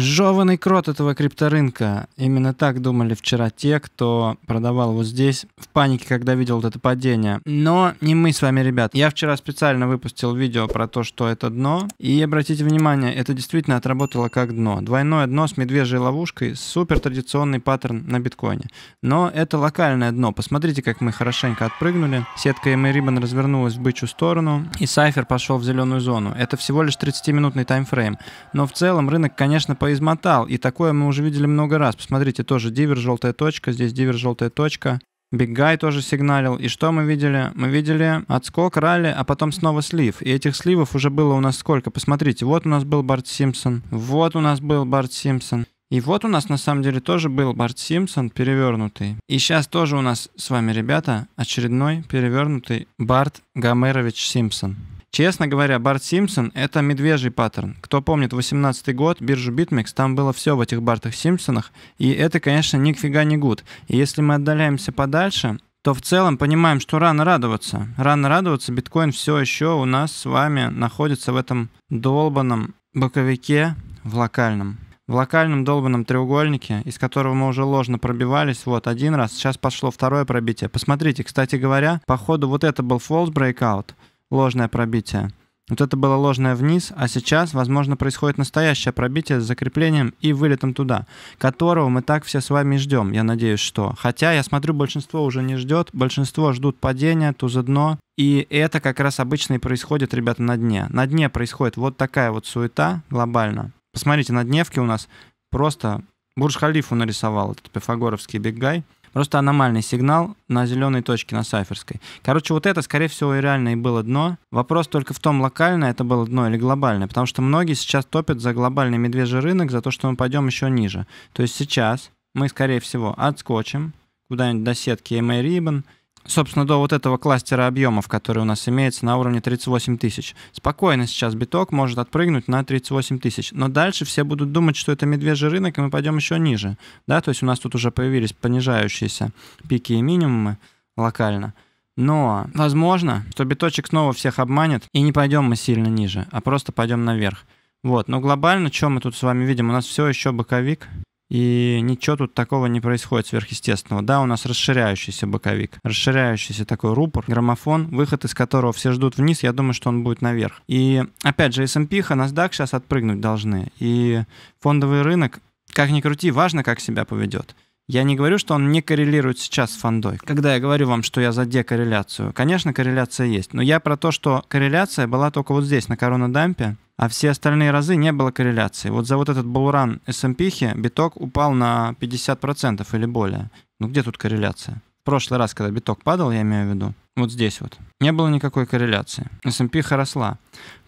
Жеванный крот этого крипторынка. Именно так думали вчера те, кто продавал вот здесь в панике, когда видел вот это падение. Но не мы с вами, ребят. Я вчера специально выпустил видео про то, что это дно. И обратите внимание, это действительно отработало как дно. Двойное дно с медвежьей ловушкой. Супер традиционный паттерн на биткоине. Но это локальное дно. Посмотрите, как мы хорошенько отпрыгнули. Сетка EMA Ribbon развернулась в бычью сторону. И Сайфер пошел в зеленую зону. Это всего лишь 30-минутный таймфрейм. Но в целом рынок, конечно, по поизмотал. И такое мы уже видели много раз. Посмотрите, тоже дивер, желтая точка, здесь дивер, желтая точка. Big Guy тоже сигналил. И что мы видели? Мы видели отскок, ралли, а потом снова слив. И этих сливов уже было у нас сколько? Посмотрите, вот у нас был Барт Симпсон, вот у нас был Барт Симпсон. И вот у нас на самом деле тоже был Барт Симпсон перевернутый. И сейчас тоже у нас с вами, ребята, очередной перевернутый Барт Гомерович Симпсон. Честно говоря, Барт Симпсон — это медвежий паттерн. Кто помнит 18 год, биржу BitMEX, там было все в этих Бартах Симпсонах, и это, конечно, нифига не гуд. И если мы отдаляемся подальше, то в целом понимаем, что рано радоваться. Рано радоваться, биткоин все еще у нас с вами находится в этом долбанном боковике в локальном. В локальном долбанном треугольнике, из которого мы уже ложно пробивались, вот один раз, сейчас пошло второе пробитие. Посмотрите, кстати говоря, походу вот это был false breakout ложное пробитие. Вот это было ложное вниз, а сейчас, возможно, происходит настоящее пробитие с закреплением и вылетом туда, которого мы так все с вами ждем, я надеюсь, что. Хотя, я смотрю, большинство уже не ждет, большинство ждут падения, туза дно, и это как раз обычно и происходит, ребята, на дне. На дне происходит вот такая вот суета глобально. Посмотрите, на дневке у нас просто Бурж-Халифу нарисовал этот пифагоровский бегай. Просто аномальный сигнал на зеленой точке на Сайферской. Короче, вот это, скорее всего, и реально и было дно. Вопрос только в том, локальное это было дно или глобальное. Потому что многие сейчас топят за глобальный медвежий рынок, за то, что мы пойдем еще ниже. То есть сейчас мы, скорее всего, отскочим куда-нибудь до сетки MA Ribbon – собственно, до вот этого кластера объемов, который у нас имеется на уровне 38 тысяч. Спокойно сейчас биток может отпрыгнуть на 38 тысяч. Но дальше все будут думать, что это медвежий рынок, и мы пойдем еще ниже. Да, то есть у нас тут уже появились понижающиеся пики и минимумы локально. Но, возможно, что биточек снова всех обманет, и не пойдем мы сильно ниже, а просто пойдем наверх. Вот, но глобально, что мы тут с вами видим? У нас все еще боковик и ничего тут такого не происходит сверхъестественного. Да, у нас расширяющийся боковик, расширяющийся такой рупор, граммофон, выход из которого все ждут вниз, я думаю, что он будет наверх. И опять же, S&P, эм NASDAQ сейчас отпрыгнуть должны, и фондовый рынок, как ни крути, важно, как себя поведет. Я не говорю, что он не коррелирует сейчас с фондой. Когда я говорю вам, что я за декорреляцию, конечно, корреляция есть. Но я про то, что корреляция была только вот здесь, на коронадампе, а все остальные разы не было корреляции. Вот за вот этот булран S&P биток упал на 50% или более. Ну где тут корреляция? В прошлый раз, когда биток падал, я имею в виду, вот здесь вот, не было никакой корреляции. S&P росла.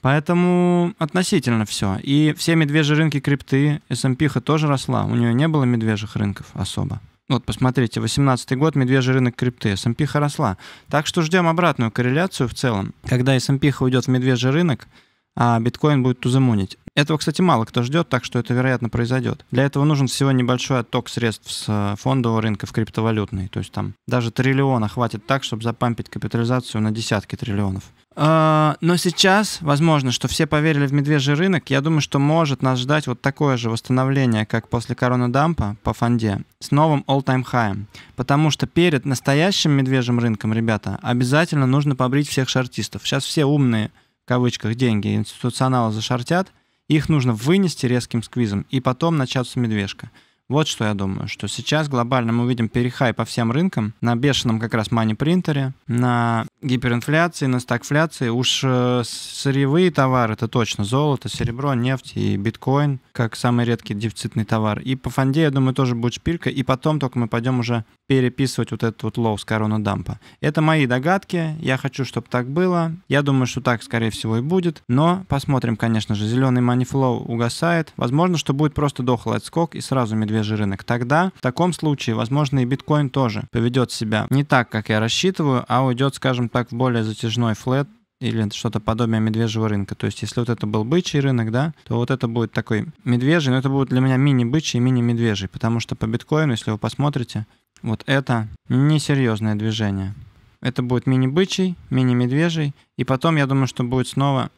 Поэтому относительно все. И все медвежьи рынки крипты, S&P тоже росла. У нее не было медвежьих рынков особо. Вот, посмотрите, 18 год, медвежий рынок крипты, S&P росла. Так что ждем обратную корреляцию в целом. Когда S&P уйдет в медвежий рынок, а биткоин будет тузамунить. Этого, кстати, мало кто ждет, так что это, вероятно, произойдет. Для этого нужен всего небольшой отток средств с э, фондового рынка в криптовалютный. То есть там даже триллиона хватит так, чтобы запампить капитализацию на десятки триллионов. А, но сейчас, возможно, что все поверили в медвежий рынок. Я думаю, что может нас ждать вот такое же восстановление, как после корона-дампа по фонде, с новым all-time high. Потому что перед настоящим медвежьим рынком, ребята, обязательно нужно побрить всех шартистов. Сейчас все умные кавычках, деньги институционала зашортят, их нужно вынести резким сквизом, и потом начаться медвежка – вот что я думаю, что сейчас глобально мы увидим перехай по всем рынкам на бешеном как раз мани-принтере, на гиперинфляции, на стагфляции. Уж э, сырьевые товары, это точно золото, серебро, нефть и биткоин, как самый редкий дефицитный товар. И по фонде, я думаю, тоже будет шпилька, и потом только мы пойдем уже переписывать вот этот вот лоу с корона дампа. Это мои догадки, я хочу, чтобы так было. Я думаю, что так, скорее всего, и будет. Но посмотрим, конечно же, зеленый манифлоу угасает. Возможно, что будет просто дохлый отскок и сразу медведь свежий рынок, тогда в таком случае, возможно, и биткоин тоже поведет себя не так, как я рассчитываю, а уйдет, скажем так, в более затяжной флет, или что-то подобие медвежьего рынка. То есть, если вот это был бычий рынок, да, то вот это будет такой медвежий, но это будет для меня мини-бычий и мини-медвежий, потому что по биткоину, если вы посмотрите, вот это несерьезное движение. Это будет мини-бычий, мини-медвежий, и потом, я думаю, что будет снова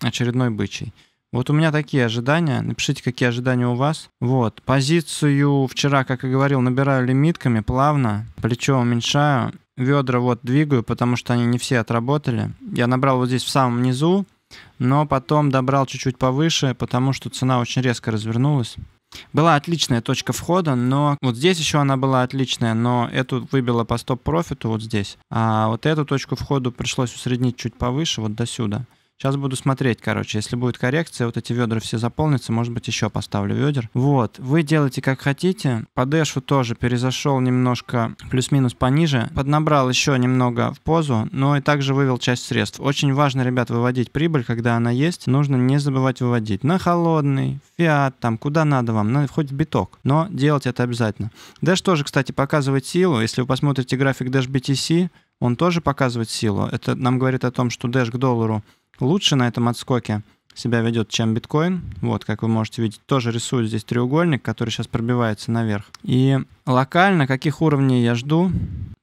очередной бычий. Вот у меня такие ожидания. Напишите, какие ожидания у вас. Вот. Позицию вчера, как и говорил, набираю лимитками плавно. Плечо уменьшаю. Ведра вот двигаю, потому что они не все отработали. Я набрал вот здесь в самом низу, но потом добрал чуть-чуть повыше, потому что цена очень резко развернулась. Была отличная точка входа, но вот здесь еще она была отличная, но эту выбила по стоп-профиту вот здесь. А вот эту точку входа пришлось усреднить чуть повыше, вот до сюда. Сейчас буду смотреть, короче, если будет коррекция, вот эти ведра все заполнятся, может быть, еще поставлю ведер. Вот, вы делайте, как хотите. По тоже перезашел немножко плюс-минус пониже, поднабрал еще немного в позу, но и также вывел часть средств. Очень важно, ребят, выводить прибыль, когда она есть, нужно не забывать выводить на холодный, фиат, там, куда надо вам, на, хоть биток, но делать это обязательно. Дэш тоже, кстати, показывает силу, если вы посмотрите график Dash BTC, он тоже показывает силу. Это нам говорит о том, что Dash к доллару лучше на этом отскоке себя ведет, чем биткоин. Вот, как вы можете видеть, тоже рисует здесь треугольник, который сейчас пробивается наверх. И локально каких уровней я жду?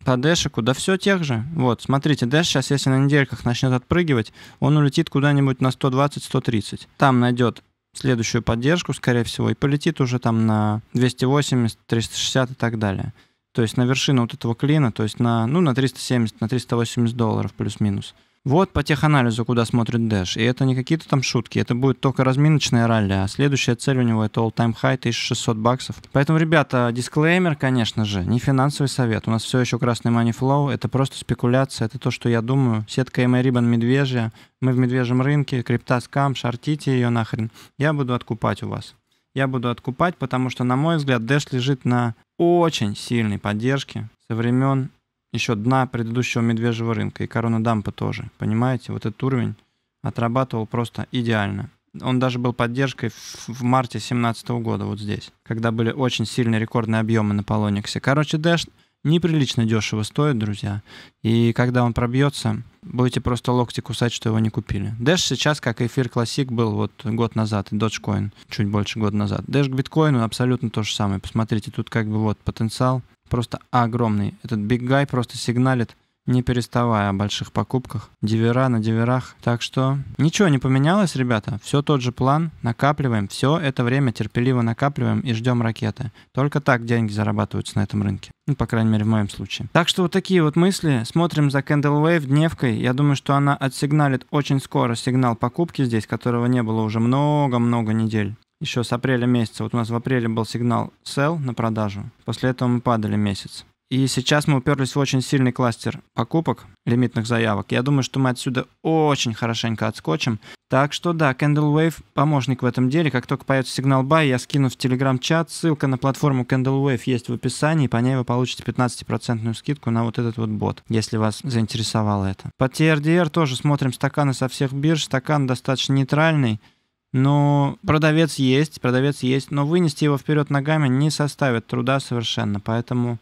По дэшику, да все тех же. Вот, смотрите, дэш сейчас, если на недельках начнет отпрыгивать, он улетит куда-нибудь на 120-130. Там найдет следующую поддержку, скорее всего, и полетит уже там на 280, 360 и так далее. То есть на вершину вот этого клина, то есть на, ну, на 370, на 380 долларов плюс-минус. Вот по теханализу, куда смотрит Дэш. И это не какие-то там шутки, это будет только разминочная ралли, а следующая цель у него это all-time high 1600 баксов. Поэтому, ребята, дисклеймер, конечно же, не финансовый совет. У нас все еще красный money flow, это просто спекуляция, это то, что я думаю. Сетка MA Ribbon медвежья, мы в медвежьем рынке, крипта скам, шортите ее нахрен. Я буду откупать у вас. Я буду откупать, потому что, на мой взгляд, Дэш лежит на очень сильной поддержке со времен еще дна предыдущего медвежьего рынка и корона дампа тоже. Понимаете, вот этот уровень отрабатывал просто идеально. Он даже был поддержкой в, в марте 2017 года вот здесь, когда были очень сильные рекордные объемы на Полониксе. Короче, Dash неприлично дешево стоит, друзья. И когда он пробьется, будете просто локти кусать, что его не купили. Dash сейчас, как эфир классик был вот год назад, и Dogecoin чуть больше года назад. Dash к биткоину абсолютно то же самое. Посмотрите, тут как бы вот потенциал – просто огромный. Этот Big Guy просто сигналит, не переставая о больших покупках. Дивера на диверах. Так что ничего не поменялось, ребята. Все тот же план. Накапливаем. Все это время терпеливо накапливаем и ждем ракеты. Только так деньги зарабатываются на этом рынке. Ну, по крайней мере, в моем случае. Так что вот такие вот мысли. Смотрим за Candle Wave дневкой. Я думаю, что она отсигналит очень скоро сигнал покупки здесь, которого не было уже много-много недель еще с апреля месяца. Вот у нас в апреле был сигнал sell на продажу. После этого мы падали месяц. И сейчас мы уперлись в очень сильный кластер покупок, лимитных заявок. Я думаю, что мы отсюда очень хорошенько отскочим. Так что да, Candle Wave помощник в этом деле. Как только появится сигнал buy, я скину в телеграм-чат. Ссылка на платформу Candle Wave. есть в описании. По ней вы получите 15% скидку на вот этот вот бот, если вас заинтересовало это. По TRDR тоже смотрим стаканы со всех бирж. Стакан достаточно нейтральный. Но продавец есть, продавец есть, но вынести его вперед ногами не составит труда совершенно. Поэтому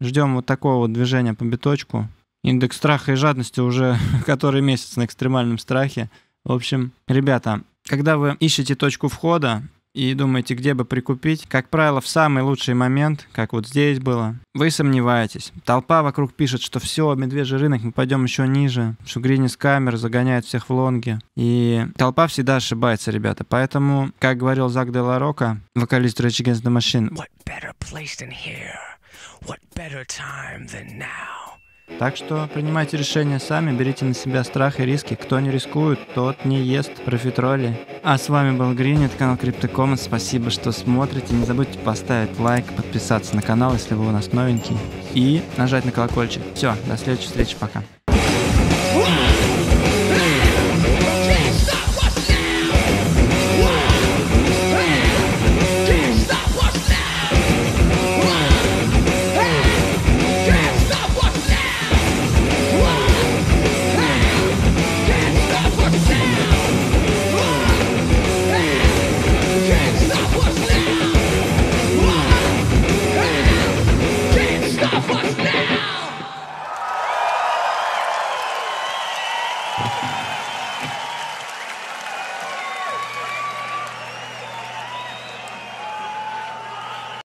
ждем вот такого вот движения по биточку. Индекс страха и жадности уже который месяц на экстремальном страхе. В общем, ребята, когда вы ищете точку входа, и думаете, где бы прикупить, как правило, в самый лучший момент, как вот здесь было, вы сомневаетесь. Толпа вокруг пишет, что все, медвежий рынок, мы пойдем еще ниже, что Гринис камер загоняет всех в лонги. И толпа всегда ошибается, ребята. Поэтому, как говорил Зак де Ларока, вокалист Rage Against the Machine, What better place than here? What better time than now? Так что принимайте решения сами, берите на себя страх и риски. Кто не рискует, тот не ест профитроли. А с вами был Гринет, канал CryptoCommons. Спасибо, что смотрите. Не забудьте поставить лайк, подписаться на канал, если вы у нас новенький. И нажать на колокольчик. Все, до следующей встречи, пока.